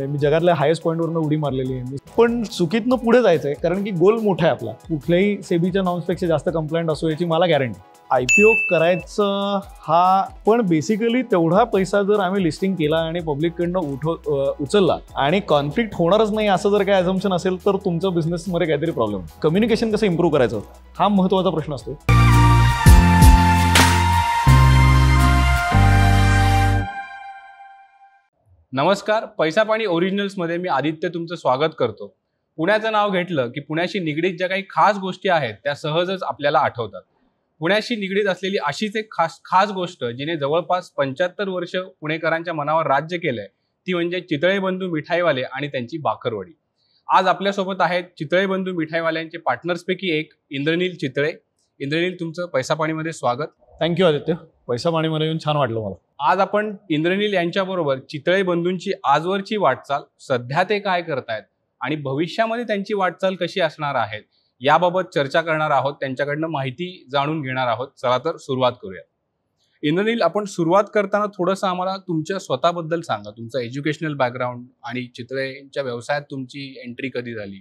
मी जगातल्या हायेस्ट पॉईंटवरून उडी मारलेली आहे पण चुकीतनं पुढे जायचं आहे कारण की गोल मोठा आहे आपला कुठल्याही सेबीच्या नॉन्सपेक्षा जास्त कंप्लेंट असो याची मला गॅरंटी आय पी ओ करायचं हा पण बेसिकली तेवढा पैसा जर आम्ही लिस्टिंग केला आणि पब्लिक कडनं उठ उचलला आणि कॉन्फ्लिक्ट होणारच नाही असं जर काय अजम्पन असेल तर तुमचं बिझनेसमध्ये काहीतरी प्रॉब्लेम कम्युनिकेशन कसं इम्प्रूव्ह करायचं हा महत्त्वाचा प्रश्न असतो नमस्कार पैसा पाणी ओरिजिनल्समध्ये मी आदित्य तुमचं स्वागत करतो पुण्याचं नाव घेतलं की पुण्याशी निगडीत ज्या काही खास गोष्टी आहेत त्या सहजच आपल्याला आठवतात पुण्याशी निगडीत असलेली अशीच एक खास खास गोष्ट जिने जवळपास पंच्याहत्तर वर्ष पुणेकरांच्या मनावर राज्य केलंय ती म्हणजे चितळे बंधू मिठाईवाले आणि त्यांची बाकरवडी आज आपल्यासोबत आहेत चितळे बंधू मिठाईवाल्यांचे पार्टनर्सपैकी एक इंद्रनील चितळे इंद्रनील तुमचं पैसा पाणीमध्ये स्वागत थँक्यू आदित्य पैसा पाणीमध्ये येऊन छान वाटलं मला आज आपण इंद्रनील यांच्याबरोबर चितळे बंधूंची आजवरची वाटचाल सध्या ते काय करतायत आणि भविष्यामध्ये त्यांची वाटचाल कशी असणार आहे याबाबत चर्चा करणार आहोत त्यांच्याकडनं माहिती जाणून घेणार आहोत चला तर सुरुवात करूया इंद्रनील आपण सुरुवात करताना थोडंसं आम्हाला तुमच्या स्वतःबद्दल सांगा तुमचा एज्युकेशनल बॅकग्राऊंड आणि चित्रेच्या व्यवसायात तुमची एंट्री कधी झाली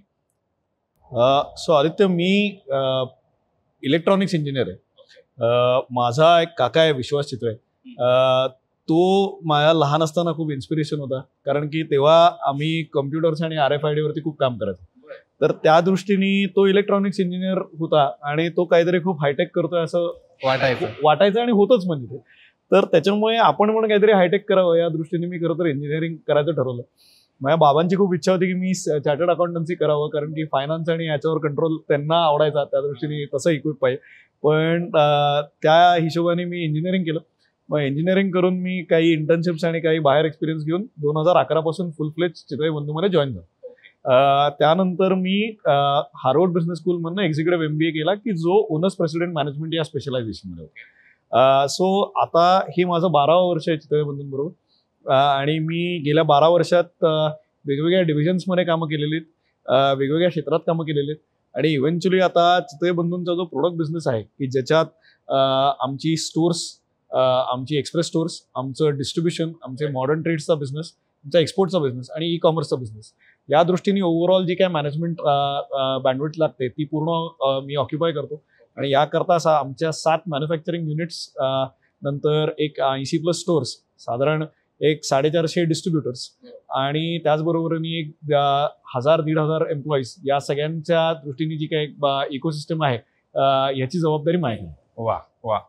सो आदित्य मी इलेक्ट्रॉनिक्स इंजिनियर आहे माझा एक काका आहे विश्वास चित्रे तो माझ्या लहान असताना खूप इन्स्पिरेशन होता कारण की तेव्हा आम्ही कम्प्युटर्स आणि आर एफ आय डीवरती खूप काम करायचो तर त्या दृष्टीने तो इलेक्ट्रॉनिक्स इंजिनियर होता आणि तो काहीतरी खूप हायटेक करतोय असं वाटायचं वाटायचं आणि होतच म्हणजे तर त्याच्यामुळे आपण पण काहीतरी हायटेक करावं या दृष्टीने मी खरं तर इंजिनिअरिंग करायचं ठरवलं माझ्या बाबांची खूप इच्छा होती की मी चार्टर्ड अकाउंटन्सी करावं कारण की फायनान्स आणि याच्यावर कंट्रोल त्यांना आवडायचा त्या दृष्टीने तसं इक्विप पाहिजे पण त्या हिशोबाने मी इंजिनिअरिंग केलं मग इंजिनिअरिंग करून मी काही इंटर्नशिप्स आणि काही बाहेर एक्सपिरियन्स घेऊन दोन हजार अकरापासून फुल फ्लेज चितळे बंधूमध्ये जॉईन झालो त्यानंतर मी हार्वर्ड बिझनेस स्कूलमधनं एक्झिक्युटिव्ह एम बी ए केला की जो ओनर्स प्रेसिडेंट मॅनेजमेंट या स्पेशलायझेशनमध्ये होते सो आता हे माझं बारावं वर्ष आहे चितळे बंधूंबरोबर आणि मी गेल्या बारा वर्षात वेगवेगळ्या डिव्हिजन्समध्ये कामं केलेली आहेत वेगवेगळ्या क्षेत्रात कामं केलेली आहेत आणि इव्हेंच्युअली आता चितय बंधूंचा जो प्रोडक्ट बिझनेस आहे की ज्याच्यात आमची स्टोर्स आमची एक्सप्रेस स्टोर्स आमचं डिस्ट्रीब्युशन आमचे मॉडर्न ट्रेड्सचा बिझनेस आमचा एक्सपोर्टचा बिझनेस आणि ई कॉमर्सचा बिझनेस या दृष्टीने ओव्हरऑल जी काय मॅनेजमेंट बँडवेट लागते ती पूर्ण मी ऑक्युपाय करतो आणि याकरता सा आमच्या सात मॅन्युफॅक्चरिंग युनिट्स नंतर एक ऐंशी प्लस स्टोर्स साधारण एक साडेचारशे डिस्ट्रीब्युटर्स आणि त्याचबरोबर मी एक हजार दीड हजार एम्प्लॉईज या सगळ्यांच्या दृष्टीने जी काही इकोसिस्टम आहे याची जबाबदारी माहिती वा वा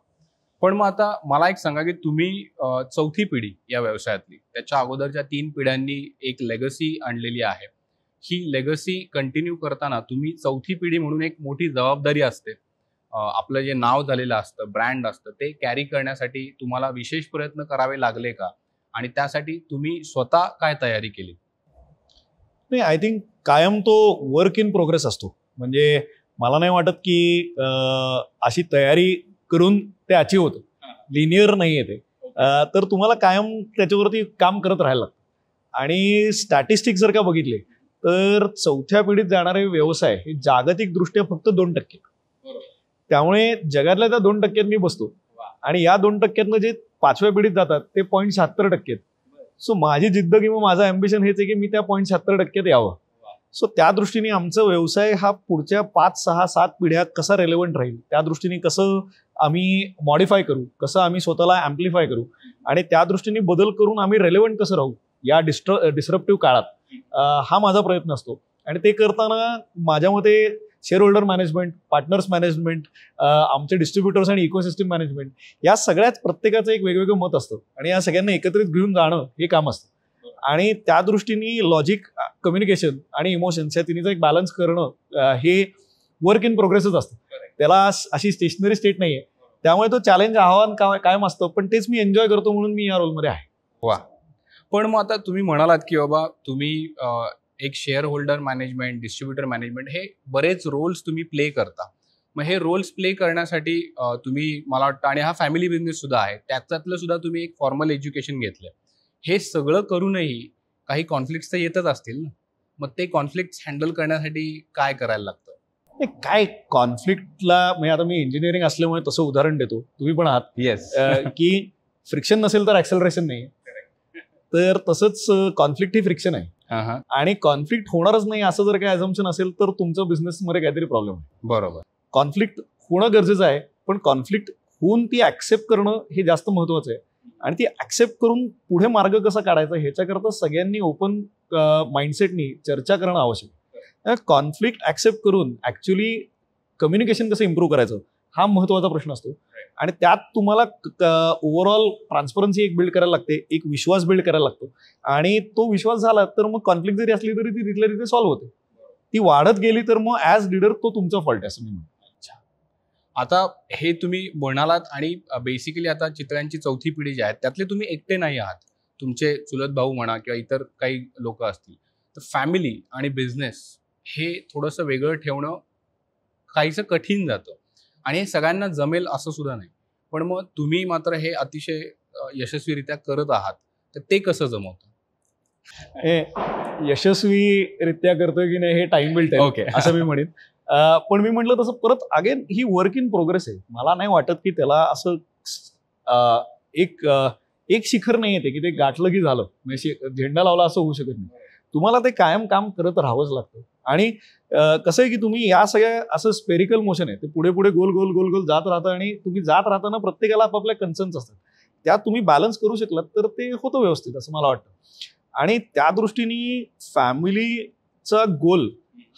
पण मग आता मला एक सांगा की तुम्ही चौथी पिढी या व्यवसायातली त्याच्या अगोदरच्या तीन पिढ्यांनी एक लेगसी आणलेली आहे ही लेगसी कंटिन्यू करताना तुम्ही चौथी पिढी म्हणून एक मोठी जबाबदारी असते आपलं जे नाव झालेलं असतं ब्रँड असतं ते कॅरी करण्यासाठी तुम्हाला विशेष प्रयत्न करावे लागले का आणि त्यासाठी तुम्ही स्वतः काय तयारी केली नाही आय थिंक कायम तो वर्क इन प्रोग्रेस असतो म्हणजे मला नाही वाटत की अशी तयारी करून ते अचीव होत लिनियर नाही येते ते तर तुम्हाला कायम त्याच्यावरती काम करत राहायला लागतं आणि स्टॅटिस्टिक जर का बघितले तर चौथ्या पिढीत जाणारे व्यवसाय हे जागतिक दृष्ट्या फक्त दोन टक्के त्यामुळे जगातल्या त्या दोन टक्क्यात मी बसतो आणि या दोन टक्क्यातनं जे पाचव्या पिढीत जातात ते पॉईंट शहात्तर टक्के सो माझी जिद्द किंवा माझं अँबिशन हेच आहे की मी त्या पॉईंट शहात्तर टक्क्यात यावं सो त्या दृष्टीने आमचा व्यवसाय हा पुढच्या पाच सहा सात पिढ्यात कसा रेलेवंट राहील त्या दृष्टीने कसं आम्ही मॉडिफाय करू कसं आम्ही स्वतःला अँप्लिफाय करू आणि त्या दृष्टीने बदल करून आम्ही रेलेवंट कसं राहू या डिस्ट्र डिसरप्टिव्ह काळात हा माझा प्रयत्न असतो आणि ते करताना माझ्या मते share holder management partners management आमचे डिस्ट्रीब्युटर्स आणि इकोसिस्टम मॅनेजमेंट या सगळ्याच प्रत्येकाचं एक वेगवेगळं मत असतं आणि या सगळ्यांना एकत्रित घेऊन जाणं हे काम असतं आणि त्या दृष्टीने लॉजिक कम्युनिकेशन आणि इमोशन्स या तिन्हीचं एक बॅलन्स करणं हे वर्क इन प्रोग्रेसच असतं त्याला अशी स्टेशनरी स्टेट नाही आहे त्यामुळे तो चॅलेंज आव्हान कायम असतं पण तेच मी एन्जॉय करतो म्हणून मी या रोलमध्ये आहे वा पण मग आता तुम्ही म्हणालात की बाबा तुम्ही एक share holder management distributor management हे बरेच रोल्स तुम्ही प्ले करता मग हे रोल्स प्ले करण्यासाठी तुम्ही मला वाटतं आणि हा फॅमिली बिझनेस सुद्धा आहे त्याच्यातलं सुद्धा तुम्ही एक फॉर्मल एज्युकेशन घेतलं हे सगळं करूनही काही कॉन्फ्लिक्ट तर येतच असतील ना मग ते कॉन्फ्लिक्ट हँडल करण्यासाठी काय करायला लागतं काय कॉन्फ्लिक्टला म्हणजे आता मी इंजिनिअरिंग असल्यामुळे तसं उदाहरण देतो तुम्ही पण आहात येस की फ्रिक्शन नसेल तर ऍक्सेलरेशन नाही तर तसंच कॉन्फ्लिक्ट ही फ्रिक्शन आहे आणि कॉन्फ्लिक्ट होणारच नाही असं जर काही अझम्पन असेल तर तुमचं मध्ये काहीतरी प्रॉब्लेम आहे बरोबर कॉन्फ्लिक्ट होणं गरजेचं आहे पण कॉन्फ्लिक्ट होऊन ती ऍक्सेप्ट करणं हे जास्त महत्वाचं आहे आणि ती ऍक्सेप्ट करून पुढे मार्ग कसा काढायचा ह्याच्याकरता सगळ्यांनी ओपन माइंडसेटनी चर्चा करणं आवश्यक कॉन्फ्लिक्ट ऍक्सेप्ट करून ऍक्च्युली कम्युनिकेशन कसं इम्प्रूव्ह करायचं हा महत्वाचा प्रश्न असतो आणि त्यात तुम्हाला ओव्हरऑल ट्रान्सपरन्सी एक बिल्ड करायला लागते एक विश्वास बिल्ड करायला लागतो आणि तो विश्वास झाला तर मग कॉन्फ्लिक्ट जरी असली तरी ती तिथल्या तिथे सॉल्व्ह होते ती वाढत गेली तर मग ॲज लिडर तो तुमचा फॉल्ट असं मी म्हणतो आता हे तुम्ही म्हणालात आणि बेसिकली आता चित्रांची चौथी पिढी जी आहे त्यातले तुम्ही एकटे नाही आहात तुमचे चुलत भाऊ म्हणा किंवा इतर काही लोक असतील तर फॅमिली आणि बिझनेस हे थोडंसं वेगळं ठेवणं काहीसं कठीण जातं आणि सगळ्यांना जमेल असं सुद्धा नाही पण मग तुम्ही मात्र हे अतिशय यशस्वीरित्या करत आहात तर ते कसं जमवत यशस्वीरित्या करतोय की नाही हे टाइम बिल्ट ओके असं मी म्हणेन पण मी म्हटलं तसं परत अगेन ही वर्क इन प्रोग्रेस आहे मला नाही वाटत की त्याला असं एक एक शिखर नाही येते की ते गाठलं की झालं म्हणजे झेंडा लावला असं होऊ शकत नाही तुम्हाला ते कायम काम करत राहावंच लागतं आणि कसं आहे की तुम्ही या सगळ्या असं स्पेरिकल मोशन आहे ते पुढे पुढे गोल गोल गोल गोल जात राहतं आणि तुम्ही जात राहताना प्रत्येकाला आपापल्या कन्सर्न्स असतात त्यात तुम्ही बॅलन्स करू शकलात तर ते होतं व्यवस्थित असं मला वाटतं आणि त्या दृष्टीने फॅमिलीचा गोल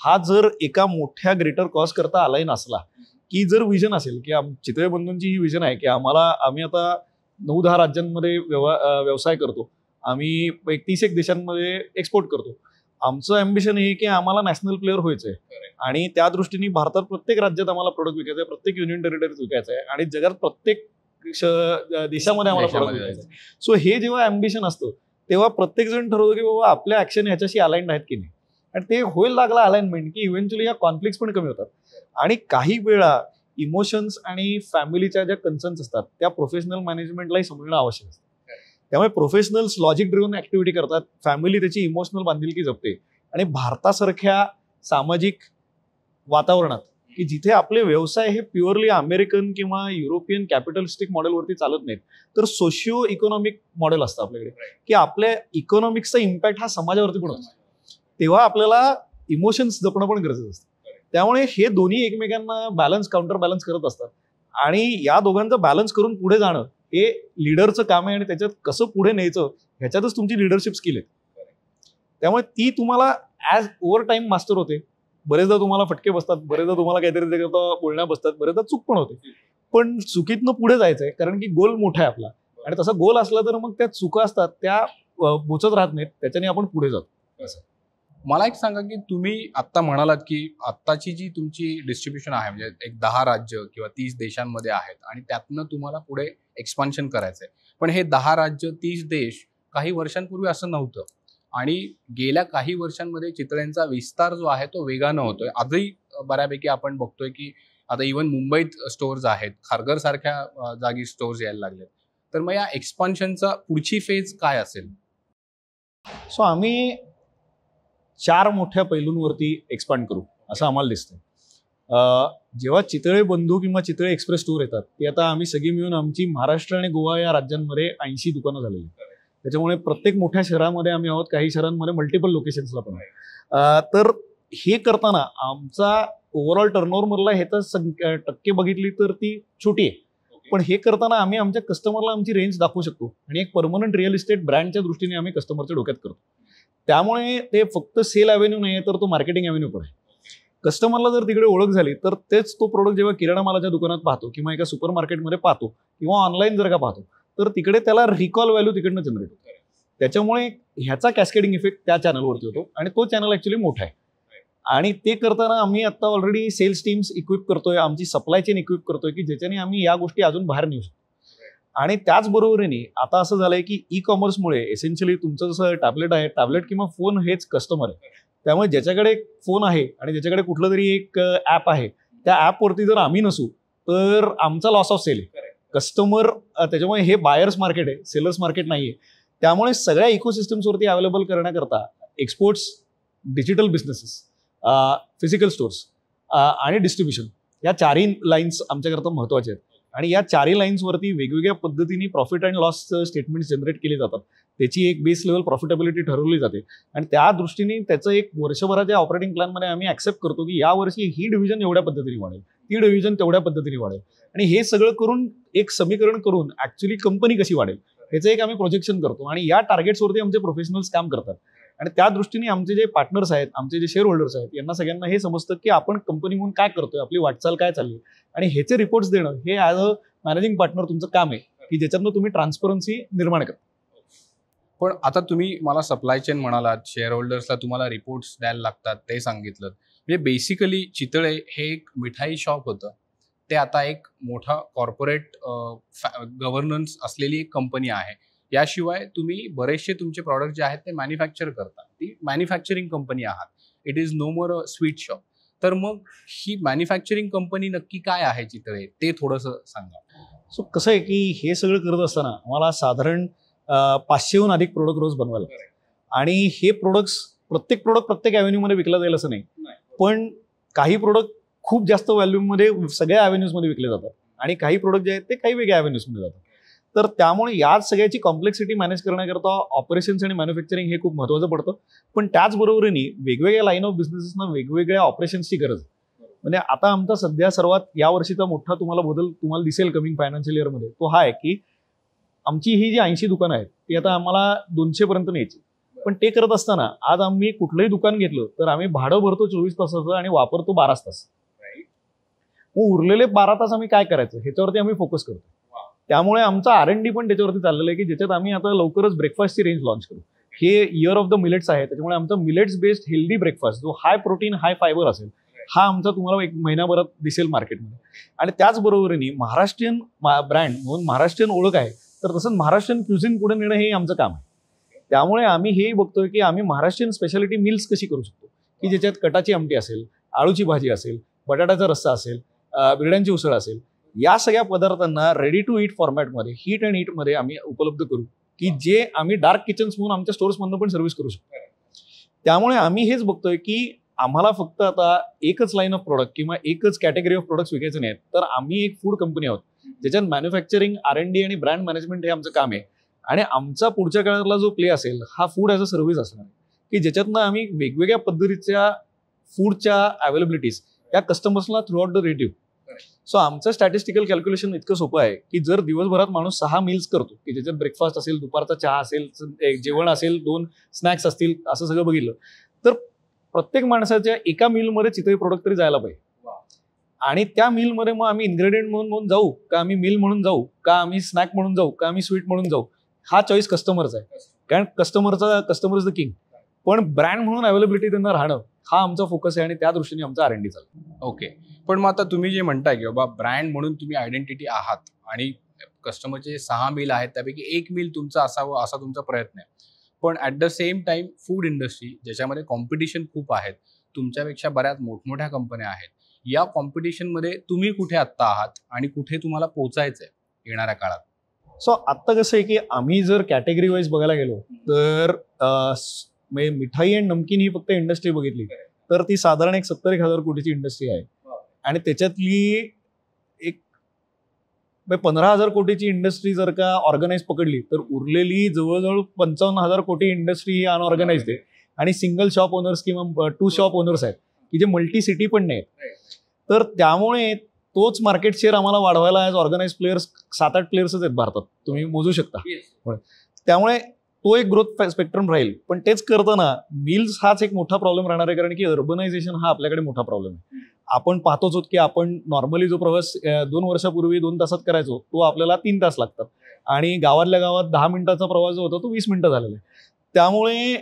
हा जर एका मोठ्या ग्रेटर कॉज करता आलाही नसला की जर विजन असेल की चितळे बंधूंची ही विजन आहे की आम्हाला आम्ही आता नऊ दहा राज्यांमध्ये व्यवसाय करतो आम्ही पैतीस तीस एक देशांमध्ये एक्सपोर्ट करतो आमचं अम्बिशन हे की आम्हाला नॅशनल प्लेअर व्हायचंय आहे आणि त्या दृष्टीने भारतात प्रत्येक राज्यात आम्हाला प्रोडक्ट विकायचं आहे प्रत्येक युनियन टेरिटरीत विकायचं आहे आणि जगात प्रत्येक देशामध्ये आम्हाला प्रोडक्ट विकायचं सो हे जेव्हा अम्बिशन असतं तेव्हा प्रत्येक जण ठरवतो की बाबा आपल्या ऍक्शन ह्याच्याशी अलाइंड आहेत की नाही आणि ते होईल लागला अलाइनमेंट की इव्हेंच्युअली या कॉन्फ्लिक्ट पण कमी होतात आणि काही वेळा इमोशन्स आणि फॅमिलीच्या ज्या कन्सर्न्स असतात त्या प्रोफेशनल मॅनेजमेंटलाही समजणं आवश्यक असतं त्यामुळे प्रोफेशनल्स लॉजिक ड्रिव्हन ऍक्टिव्हिटी करतात फॅमिली त्याची इमोशनल बांधिलकी जपते आणि भारतासारख्या सामाजिक वातावरणात की जिथे आपले व्यवसाय हे प्युअरली अमेरिकन किंवा युरोपियन कॅपिटलिस्टिक मॉडेलवरती चालत नाहीत तर सोशिओ इकॉनॉमिक मॉडेल असतं आपल्याकडे की आपल्या इकॉनॉमिकचा इम्पॅक्ट हा समाजावरती पण असतो तेव्हा आपल्याला इमोशन्स जपणं पण गरजेचं असतं त्यामुळे हे दोन्ही एकमेकांना बॅलन्स काउंटर बॅलन्स करत असतात आणि या दोघांचं बॅलन्स करून पुढे जाणं हे लिडरचं काम आहे आणि त्याच्यात कसं पुढे न्यायचं ह्याच्यातच तुमची लिडरशिप स्किल आहे त्यामुळे ती तुम्हाला ॲज ओव्हर टाइम मास्टर होते बरेचदा तुम्हाला फटके बसतात बरेचदा तुम्हाला काहीतरी बोलण्या बसतात बरेचदा चूक पण होते पण चुकीतनं पुढे जायचंय कारण की गोल मोठा आहे आपला आणि तसा गोल असला तर मग त्या चुका असतात त्या बोचत राहत नाहीत त्याच्याने आपण पुढे जातो मला एक सांगा की तुम्ही आत्ता म्हणालात की आत्ताची जी तुमची डिस्ट्रीब्युशन आहे म्हणजे एक दहा राज्य किंवा तीस देशांमध्ये आहेत आणि त्यातनं तुम्हाला पुढे एक्सपान्शन करायचंय पण हे दहा राज्य तीस देश काही वर्षांपूर्वी असं नव्हतं आणि गेल्या काही वर्षांमध्ये चितळ्यांचा विस्तार जो आहे तो वेगानं होतोय आजही बऱ्यापैकी आपण बघतोय की आता इव्हन मुंबईत स्टोअर्स आहेत खारघर सारख्या जागी स्टोअर्स यायला लागलेत तर मग या एक्सपान्शनचा पुढची फेज काय असेल सो आम्ही चार मोठ्या पैलूंवरती एक्सपांड करू असं आम्हाला दिसतं जेव्हा चितळे बंधू किंवा चितळे एक्सप्रेस टूर येतात ती आता आम्ही सगळी मिळून आमची महाराष्ट्र आणि गोवा या राज्यांमध्ये ऐंशी दुकानं झालेली त्याच्यामुळे प्रत्येक मोठ्या शहरामध्ये आम्ही आहोत काही शहरांमध्ये मल्टिपल लोकेशन्सला पण आहे तर हे करताना आमचा ओव्हरऑल मधला ह्याचा टक्के बघितली तर ती छोटी आहे पण हे करताना आम्ही आमच्या कस्टमरला आमची रेंज दाखवू शकतो आणि एक परमनंट रिअल इस्टेट ब्रँडच्या दृष्टीने आम्ही कस्टमरच्या डोक्यात करतो त्यामुळे ते फक्त सेल अव्हेन्यू नाही तर तो मार्केटिंग अव्हेन्यू पण आहे कस्टमरला जर तिकडे ओळख झाली तर तेच तो प्रोडक्ट जेव्हा किराणा मालाच्या दुकानात पाहतो किंवा एका सुपर मार्केटमध्ये पाहतो किंवा ऑनलाईन जर का पाहतो तर तिकडे त्याला रिकॉल व्हॅल्यू तिकडनं जनरेट होतो त्याच्यामुळे ह्याचा कॅस्केडिंग इफेक्ट त्या चॅनलवरती होतो आणि तो चॅनल ॲक्च्युली मोठा आहे आणि ते करताना आम्ही आता ऑलरेडी सेल्स टीम्स इक्विप करतोय आमची सप्लाय चेन इक्विप करतोय की ज्याच्याने आम्ही या गोष्टी अजून बाहेर नेऊ शकतो आणि त्याचबरोबरीने आता असं झालंय की ई कॉमर्समुळे एसेन्शियली तुमचं जसं टॅबलेट आहे टॅबलेट किंवा फोन हेच कस्टमर आहे त्यामुळे ज्याच्याकडे एक फोन आहे आणि ज्याच्याकडे कुठलं तरी एक ॲप आहे त्या ॲपवरती जर आम्ही नसू तर आमचा लॉस ऑफ सेल आहे कस्टमर त्याच्यामुळे हे बायर्स मार्केट आहे सेलर्स मार्केट नाही आहे त्यामुळे सगळ्या इकोसिस्टम्सवरती अवेलेबल करण्याकरता exports digital businesses physical stores आणि डिस्ट्रीब्युशन या चारही लाईन्स आमच्याकरता महत्त्वाच्या आहेत आणि या चारही लाईन्सवरती वेगवेगळ्या पद्धतीने profit and loss statement generate केले जातात त्याची एक बेस लेवल प्रॉफिटेबिलिटी ठरवली जाते आणि त्या दृष्टीने त्याचं एक वर्षभराच्या ऑपरेटिंग प्लॅनमध्ये आम्ही ॲक्सेप्ट करतो की यावर्षी ही डिव्हिजन एवढ्या पद्धतीने वाढेल ती डिव्हिजन तेवढ्या पद्धतीने वाढेल आणि हे सगळं करून एक समीकरण करून ॲक्च्युली कंपनी कशी वाढेल ह्याचं एक आम्ही प्रोजेक्शन करतो आणि या टार्गेट्सवरती आमचे प्रोफेशनल्स काम करतात आणि त्या दृष्टीने आमचे जे पार्टनर्स आहेत आमचे जे शेअर होल्डर्स आहेत यांना सगळ्यांना हे समजतं की आपण कंपनी म्हणून काय करतोय आपली वाटचाल काय चालली आणि ह्याचे रिपोर्ट्स देणं हे ॲज अ मॅनेजिंग पार्टनर तुमचं काम आहे की ज्याच्यातनं तुम्ही ट्रान्सपरन्सी निर्माण करता पण आता तुम्ही मला सप्लाय चेन म्हणालात शेअर होल्डर्सला तुम्हाला रिपोर्ट्स द्यायला लागतात ते सांगितलं म्हणजे बेसिकली चितळे हे एक मिठाई शॉप होतं ते आता एक मोठा कॉर्पोरेट गव्हर्नन्स असलेली एक कंपनी आहे याशिवाय तुम्ही बरेचसे तुमचे प्रॉडक्ट जे आहेत ते मॅन्युफॅक्चर करता ती मॅन्युफॅक्चरिंग कंपनी आहात it is no more a sweet shop तर मग ही मॅन्युफॅक्चरिंग कंपनी नक्की काय आहे चितळे ते थोडंसं सांगा सो कसं आहे की हे सगळं करत असताना मला साधारण पाचशेहून अधिक प्रोडक्ट रोज बनवायला आणि हे प्रोडक्ट्स प्रत्येक प्रोडक्ट प्रत्येक मध्ये विकला जाईल असं नाही पण काही प्रोडक्ट खूप जास्त व्हॅल्यूमध्ये सगळ्या ॲव्हेन्यूजमध्ये विकले जातात आणि काही प्रोडक्ट जे आहेत ते काही वेगळ्या ॲव्हेन्यूजमध्ये जातात तर त्यामुळे या सगळ्याची कॉम्प्लेक्सिटी मॅनेज करण्याकरता ऑपरेशन्स आणि मॅन्युफॅक्चरिंग हे खूप महत्त्वाचं पडतं पण त्याचबरोबरीने वेगवेगळ्या लाईन ऑफ बिझनेसेसना वेगवेगळ्या ऑपरेशन्सची गरज म्हणजे आता आमचा सध्या सर्वात या वर्षीचा मोठा तुम्हाला बदल तुम्हाला दिसेल कमिंग फायनान्शियल इयरमध्ये तो हा आहे की आमची ही जी ऐंशी दुकानं आहेत ती आता आम्हाला दोनशेपर्यंत न्यायची पण ते करत असताना आज आम्ही कुठलंही दुकान घेतलं तर आम्ही भाडं भरतो चोवीस तासाचं आणि वापरतो बाराच तास मग उरलेले बारा तास आम्ही काय करायचं ह्याच्यावरती आम्ही फोकस करतो त्यामुळे आमचा आर एन डी पण त्याच्यावरती चाललेलं आहे की ज्याच्यात आम्ही आता लवकरच ब्रेकफास्टची रेंज लॉन्च करू हे इयर ऑफ द मिलेट्स आहे त्याच्यामुळे आमचं मिलेट्स बेस्ड हेल्दी ब्रेकफास्ट जो हाय प्रोटीन हाय फायबर असेल हा आमचा तुम्हाला एक महिनाभरात दिसेल मार्केटमध्ये आणि त्याचबरोबरीने महाराष्ट्रीयन ब्रँड म्हणून महाराष्ट्रीयन ओळख आहे तर तसंच महाराष्ट्रीयन क्युझिन पुढे नेणं हे आमचं काम आहे त्यामुळे आम्ही हेही बघतोय की आम्ही महाराष्ट्रीयन स्पेशालिटी मिल्स कशी करू शकतो की ज्याच्यात कटाची आमटी असेल आळूची भाजी असेल बटाट्याचा रस्सा असेल बिरड्यांची उसळ असेल या सगळ्या पदार्थांना रेडी टू ईट फॉर्मॅटमध्ये हीट अँड हीटमध्ये आम्ही उपलब्ध करू की जे आम्ही डार्क किचन्स म्हणून आमच्या स्टोर्समधून पण सर्व्हिस करू शकतो त्यामुळे आम्ही हेच बघतोय की आम्हाला फक्त आता एकच लाईन ऑफ प्रोडक्ट किंवा एकच कॅटेगरी ऑफ प्रोडक्ट विकायचे नाहीत तर आम्ही एक फूड कंपनी आहोत ज्याच्यात मॅन्युफॅक्चरिंग आर एन डी आणि ब्रँड मॅनेजमेंट हे आमचं काम आहे आणि आमचा पुढच्या काळातला जो प्ले असेल हा फूड ॲज अ सर्व्हिस असणार की ज्याच्यातनं आम्ही वेगवेगळ्या पद्धतीच्या फूडच्या अवेलेबिलिटीज या कस्टमर्सला throughout the radio so आमचं स्टॅटिस्टिकल कॅल्क्युलेशन इतकं सोपं आहे की जर दिवसभरात माणूस सहा मिल्स करतो की ज्याच्यात ब्रेकफास्ट असेल दुपारचा चहा असेल जेवण असेल दोन स्नॅक्स असतील असं सगळं बघितलं तर प्रत्येक माणसाच्या एका मिलमध्ये चितळी प्रोडक्ट तरी जायला पाहिजे आणि त्या मिलमध्ये मग आम्ही इन्ग्रेडियंट म्हणून म्हणून जाऊ का आम्ही मिल म्हणून जाऊ का आम्ही स्नॅक म्हणून जाऊ का आम्ही स्वीट म्हणून जाऊ हा चॉईस कस्टमरचा आहे कारण कस्टमरचा कस्टमर इज द किंग पण ब्रँड म्हणून अवेलेबिलिटी त्यांना राहणं हा आमचा फोकस आहे आणि त्या दृष्टीने आमचा आर चालू ओके पण मग आता तुम्ही जे म्हणताय की बाबा ब्रँड म्हणून तुम्ही आयडेंटिटी आहात आणि कस्टमरचे सहा मिल आहेत त्यापैकी एक मिल तुमचा असावं असा तुमचा प्रयत्न आहे पण at the same time food industry ज्याच्यामध्ये कॉम्पिटिशन खूप आहेत तुमच्यापेक्षा बऱ्याच मोठमोठ्या कंपन्या आहेत या मध्ये तुम्ही कुठे आत्ता आहात आणि कुठे तुम्हाला पोचायचंय येणाऱ्या काळात सो so, आत्ता कसं आहे की आम्ही जर कॅटेगरी वाईज बघायला गेलो तर म्हणजे मिठाई अँड नमकीन ही फक्त इंडस्ट्री बघितली तर ती साधारण एक सत्तर एक हजार कोटीची इंडस्ट्री आहे आणि त्याच्यातली एक म्हणजे पंधरा हजार कोटीची इंडस्ट्री जर का ऑर्गनाईज पकडली तर उरलेली जवळजवळ पंचावन्न हजार कोटी इंडस्ट्री ही अनऑर्गनाईज आहे आणि सिंगल शॉप ओनर्स किंवा टू शॉप ओनर्स आहेत की जे मल्टी सिटी पण नाही तर त्यामुळे तोच मार्केट शेअर आम्हाला वाढवायला ॲज ऑर्गनाईज प्लेयर्स सात आठ प्लेयर्सच आहेत भारतात तुम्ही मोजू शकता त्यामुळे तो एक ग्रोथ स्पेक्ट्रम राहील पण तेच करताना मिल्स हाच एक मोठा प्रॉब्लेम राहणार आहे कारण की अर्बनायझेशन हा आपल्याकडे मोठा प्रॉब्लेम आहे आपण पाहतोच की आपण नॉर्मली जो प्रवास दोन वर्षापूर्वी दोन तासात करायचो तो आपल्याला तीन तास लागतात आणि गावातल्या गावात दहा मिनिटाचा प्रवास जो होता तो वीस मिनिटं झालेला आहे त्यामुळे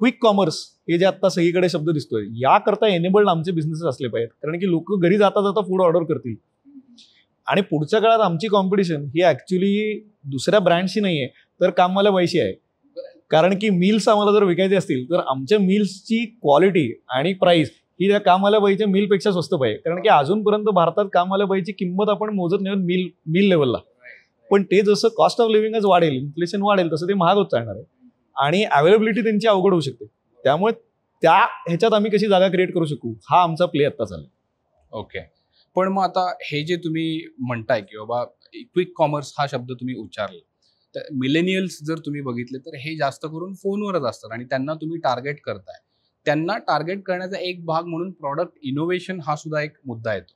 क्विक कॉमर्स हे जे आता सगळीकडे शब्द दिसतोय याकरता एनेबल्ड आमचे बिझनेसेस असले पाहिजेत कारण की लोक घरी जाता जाता फूड ऑर्डर करतील आणि पुढच्या काळात आमची कॉम्पिटिशन ही ॲक्च्युली दुसऱ्या ब्रँडशी नाही आहे तर कामवाल्याबाईशी आहे कारण की मिल्स आम्हाला जर विकायचे असतील तर आमच्या मिल्सची क्वालिटी आणि प्राईस ही त्या बाईच्या मिलपेक्षा स्वस्त पाहिजे कारण की अजूनपर्यंत भारतात बाईची किंमत आपण मोजत नाही मिल मिल लेवलला पण ते जसं कॉस्ट ऑफ लिव्हिंगच वाढेल इन्फ्लेशन वाढेल तसं ते महाग होत चालणार आहे आणि अवेलेबिलिटी त्यांची अवघड होऊ शकते त्यामुळे त्या ह्याच्यात आम्ही कशी जागा क्रिएट करू शकू हा आमचा प्ले आत्ता झाला ओके पण मग आता हे जे तुम्ही म्हणताय की बाबा क्विक कॉमर्स हा शब्द तुम्ही उच्चारला तर मिलेनियल्स जर तुम्ही बघितले तर हे जास्त करून फोनवरच असतात आणि त्यांना तुम्ही टार्गेट करताय त्यांना टार्गेट करण्याचा एक भाग म्हणून प्रॉडक्ट इनोव्हेशन हा सुद्धा एक मुद्दा येतो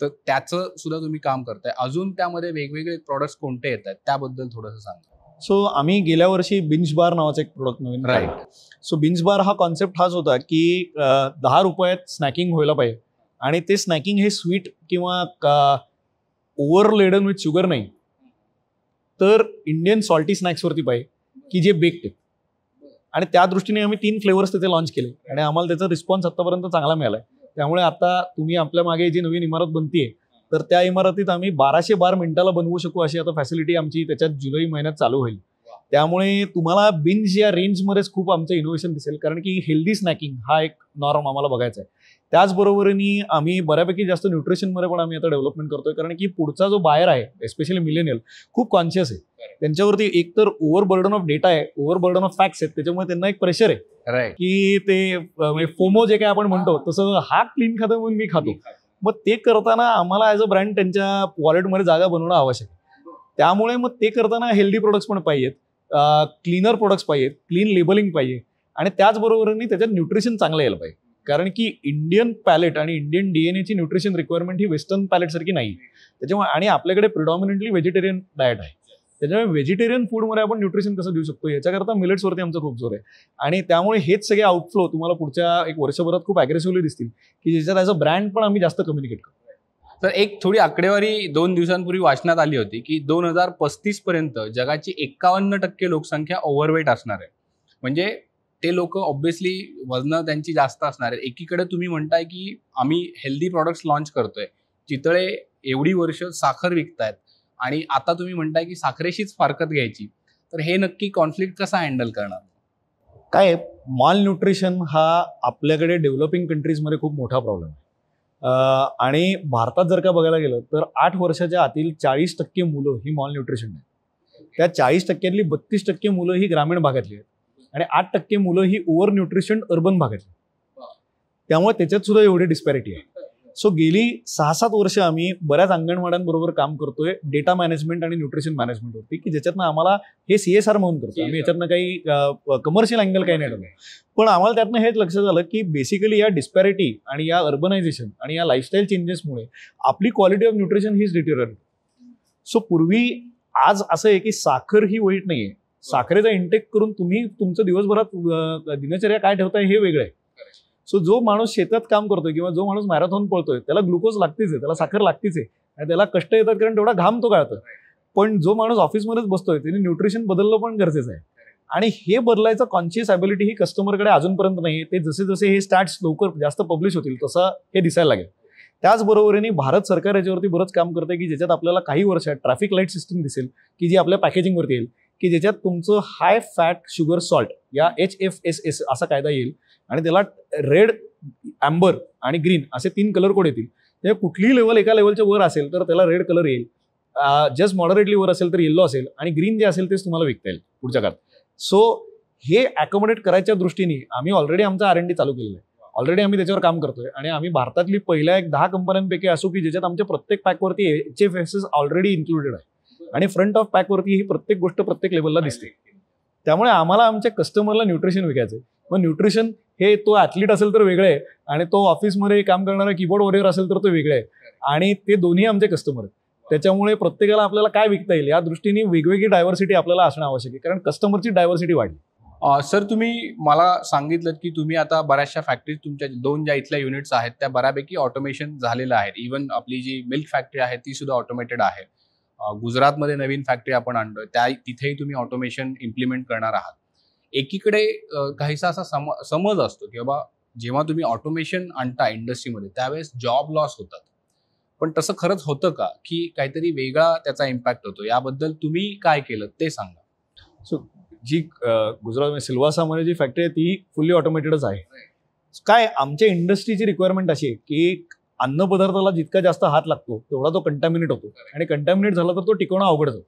तर त्याचं सुद्धा तुम्ही काम करताय अजून त्यामध्ये वेगवेगळे प्रॉडक्ट्स कोणते येत आहेत त्याबद्दल थोडंसं सांगा सो आम्ही गेल्या वर्षी बिंच बार नावाचा एक प्रोडक्ट नवीन राईट सो बिंच बार हा कॉन्सेप्ट हाच होता की दहा रुपयात स्नॅकिंग व्हायला पाहिजे आणि ते स्नॅकिंग हे स्वीट किंवा ओव्हर लेडन विथ शुगर नाही तर इंडियन सॉल्टी स्नॅक्सवरती पाहिजे की जे बेक्ड आणि त्या दृष्टीने आम्ही तीन फ्लेवर्स तिथे लॉन्च केले आणि आम्हाला त्याचा रिस्पॉन्स आतापर्यंत चांगला मिळाला आहे त्यामुळे आता तुम्ही आपल्या मागे जी नवीन इमारत बनतीये तर त्या इमारतीत आम्ही बाराशे बार मिनिटाला बनवू शकू अशी आता फॅसिलिटी आमची त्याच्यात जुलै महिन्यात चालू होईल त्यामुळे तुम्हाला बिन्स या रेंजमध्येच खूप आमचं इनोव्हेशन दिसेल कारण की हेल्दी स्नॅकिंग हा एक नॉर्म आम्हाला बघायचा आहे त्याचबरोबरीने आम्ही बऱ्यापैकी जास्त न्यूट्रिशनमध्ये पण आम्ही आता डेव्हलपमेंट करतोय कारण की पुढचा जो बाहेर आहे एस्पेशली मिलेनियल खूप कॉन्शियस आहे त्यांच्यावरती तर ओव्हर बर्डन ऑफ डेटा आहे ओव्हर बर्डन ऑफ फॅक्ट्स आहेत त्याच्यामुळे त्यांना एक प्रेशर आहे की ते फोमो म्हणजे जे काय आपण म्हणतो तसं हा क्लीन खातं म्हणून मी खातो मग ते करताना आम्हाला ॲज अ ब्रँड त्यांच्या वॉलेटमध्ये जागा बनवणं आवश्यक आहे त्यामुळे मग ते करताना हेल्दी प्रोडक्ट्स पण पाहिजेत क्लीनर प्रोडक्ट्स पाहिजेत क्लीन लेबलिंग पाहिजे आणि त्याचबरोबरीने त्याच्यात न्यूट्रिशन चांगलं यायला पाहिजे कारण की इंडियन पॅलेट आणि इंडियन डीएनएची न्यूट्रिशन रिक्वायरमेंट ही वेस्टर्न पॅलेटसारखी नाही त्याच्यामुळे आणि आपल्याकडे प्रिडॉमिनंटली व्हेजिटेरियन डायट आहे त्याच्यामुळे व्हेजिटेरियन फूडमध्ये आपण न्यूट्रिशन कसं देऊ शकतो याच्याकरता मिलेट्सवरती आमचा खूप जोर आहे आणि त्यामुळे हेच सगळे आउटफ्लो तुम्हाला पुढच्या एक वर्षभरात खूप अग्रेसिव्हली दिसतील की ज्याच्यात ॲज अ ब्रँड पण आम्ही जास्त कम्युनिकेट करतो तर एक थोडी आकडेवारी दोन दिवसांपूर्वी वाचण्यात आली होती की दोन हजार पस्तीस पर्यंत जगाची एक्कावन्न टक्के लोकसंख्या ओव्हरवेट असणार आहे म्हणजे ते लोक ऑब्व्हियसली वजनं त्यांची जास्त असणार आहे एकीकडे तुम्ही म्हणताय की आम्ही हेल्दी प्रॉडक्ट्स लॉन्च करतोय चितळे एवढी वर्ष साखर विकतायत आणि आता तुम्ही म्हणताय की साखरेशीच फारकत घ्यायची तर हे नक्की कॉन्फ्लिक्ट कसा हँडल करणार काय माल न्यूट्रिशन हा आपल्याकडे डेव्हलपिंग कंट्रीजमध्ये खूप मोठा प्रॉब्लेम आहे आणि भारतात जर का बघायला गेलं तर आठ वर्षाच्या आतील चाळीस टक्के मुलं ही मॉल न्यूट्रिशन आहेत त्या चाळीस टक्क्यातली बत्तीस टक्के मुलं ही ग्रामीण भागातली आहेत आणि आठ टक्के मुलं ही ओव्हर न्यूट्रिशन अर्बन भागातली त्यामुळे त्याच्यात सुद्धा एवढी डिस्पॅरिटी आहे सो गेली सहा सात वर्ष आम्ही बऱ्याच अंगणवाड्यांबरोबर काम करतोय डेटा मॅनेजमेंट आणि न्यूट्रिशन मॅनेजमेंटवरती की ज्याच्यातनं आम्हाला हे सीएसआर म्हणून करतो आम्ही याच्यातनं काही कमर्शियल अँगल काही नाही ठेवलं पण आम्हाला त्यातनं हेच लक्षात झालं की बेसिकली या डिस्पॅरिटी आणि या अर्बनायझेशन आणि या लाईफस्टाईल चेंजेसमुळे आपली क्वालिटी ऑफ न्यूट्रिशन हीच डिटेरियर सो पूर्वी आज असं आहे की साखर ही वाईट आहे साखरेचा इंटेक करून तुम्ही तुमचं दिवसभरात दिनचर्या काय ठेवताय हे वेगळं आहे सो जो माणूस शेतात काम करतोय किंवा जो माणूस मॅरेथॉन पळतोय त्याला ग्लुकोज लागतीच आहे त्याला साखर लागतीच आहे आणि त्याला कष्ट येतात कारण तेवढा घाम तो काढतो पण जो माणूस ऑफिसमध्येच बसतोय त्याने न्यूट्रिशन बदललं पण गरजेचं आहे आणि हे बदलायचं कॉन्शियस ॲबिलिटी ही कस्टमरकडे अजूनपर्यंत नाही ते जसे जसे हे स्टॅट्स लवकर जास्त पब्लिश होतील तसं हे दिसायला लागेल त्याचबरोबरीने भारत सरकार याच्यावरती बरंच काम करते की ज्याच्यात आपल्याला काही वर्षात ट्रॅफिक लाईट सिस्टीम दिसेल की जी आपल्या पॅकेजिंगवरती येईल की ज्याच्यात तुमचं हाय फॅट शुगर सॉल्ट या एच एफ एस एस असा कायदा येईल आणि त्याला रेड अँबर आणि ग्रीन असे तीन कलर कोड येतील ते म्हणजे कुठलीही लेवल एका लेवलच्या वर असेल तर त्याला रेड कलर येईल जस्ट मॉडरेटली वर असेल तर येल्लो असेल आणि ग्रीन जे असेल तेच तुम्हाला विकता येईल पुढच्या काळात सो हे अकोमोडेट करायच्या दृष्टीने आम्ही ऑलरेडी आमचा आर एन डी चालू केलेलं आहे ऑलरेडी आम्ही त्याच्यावर काम करतोय आणि आम्ही भारतातली पहिल्या एक दहा कंपन्यांपैकी असू की ज्याच्यात आमच्या प्रत्येक पॅकवरती H F S S already included आहे आणि फ्रंट ऑफ पॅकवरती ही प्रत्येक गोष्ट प्रत्येक लेवलला दिसते त्यामुळे आम्हाला आमच्या कस्टमरला न्यूट्रिशन विकायचं मग न्यूट्रिशन हे तो ॲथलीट असेल तर वेगळं आहे आणि तो ऑफिसमध्ये काम करणारा कीबोर्ड वॉरियर असेल तर तो वेगळं आहे आणि ते दोन्ही आमचे कस्टमर आहेत त्याच्यामुळे प्रत्येकाला आपल्याला काय विकता येईल या दृष्टीने वेगवेगळी डायव्हर्सिटी आपल्याला असणं आवश्यक आहे कारण कस्टमरची डायव्हर्सिटी वाढली सर तुम्ही मला सांगितलं की तुम्ही आता बऱ्याचशा फॅक्टरीज तुमच्या दोन ज्या इथल्या युनिट्स आहेत त्या बऱ्यापैकी ऑटोमेशन झालेलं आहे इव्हन आपली जी मिल्क फॅक्टरी आहे ती सुद्धा ऑटोमेटेड आहे गुजरातमध्ये नवीन फॅक्टरी आपण आणतोय त्या तिथेही तुम्ही ऑटोमेशन इम्प्लिमेंट करणार आहात एकीकडे काहीसा असा सम समज असतो की बाबा जेव्हा तुम्ही ऑटोमेशन आणता इंडस्ट्रीमध्ये त्यावेळेस जॉब लॉस होतात पण तसं खरंच होतं का की काहीतरी वेगळा त्याचा इम्पॅक्ट होतो याबद्दल तुम्ही काय केलं ते सांगा सो जी गुजरात सिल्वासामध्ये जी फॅक्टरी आहे ती फुल्ली ऑटोमेटेडच आहे काय आमच्या इंडस्ट्रीची रिक्वायरमेंट अशी आहे की अन्न पदार्थाला जितका जास्त हात लागतो तेवढा तो कंटॅमिनेट होतो आणि कंटॅमिनेट झाला तर तो टिकवणं अवघड जातो